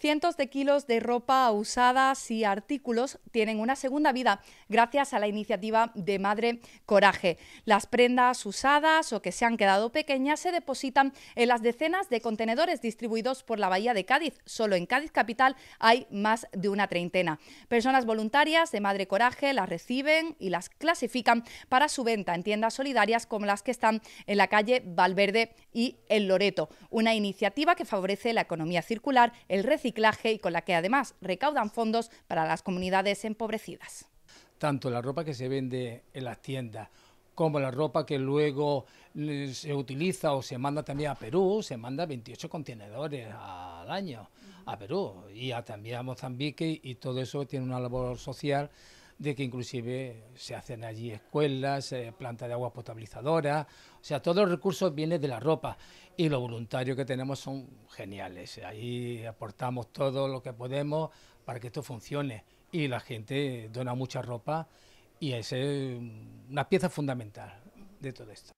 Cientos de kilos de ropa usada y artículos tienen una segunda vida gracias a la iniciativa de Madre Coraje. Las prendas usadas o que se han quedado pequeñas se depositan en las decenas de contenedores distribuidos por la Bahía de Cádiz. Solo en Cádiz Capital hay más de una treintena. Personas voluntarias de Madre Coraje las reciben y las clasifican para su venta en tiendas solidarias como las que están en la calle Valverde y el Loreto. Una iniciativa que favorece la economía circular, el reciclaje y con la que además recaudan fondos para las comunidades empobrecidas. Tanto la ropa que se vende en las tiendas como la ropa que luego eh, se utiliza o se manda también a Perú, se manda 28 contenedores al año a Perú y también a Mozambique y todo eso tiene una labor social de que inclusive se hacen allí escuelas, eh, plantas de agua potabilizadora, o sea, todos los recursos vienen de la ropa y los voluntarios que tenemos son geniales. Eh, ahí aportamos todo lo que podemos para que esto funcione y la gente dona mucha ropa y es una pieza fundamental de todo esto.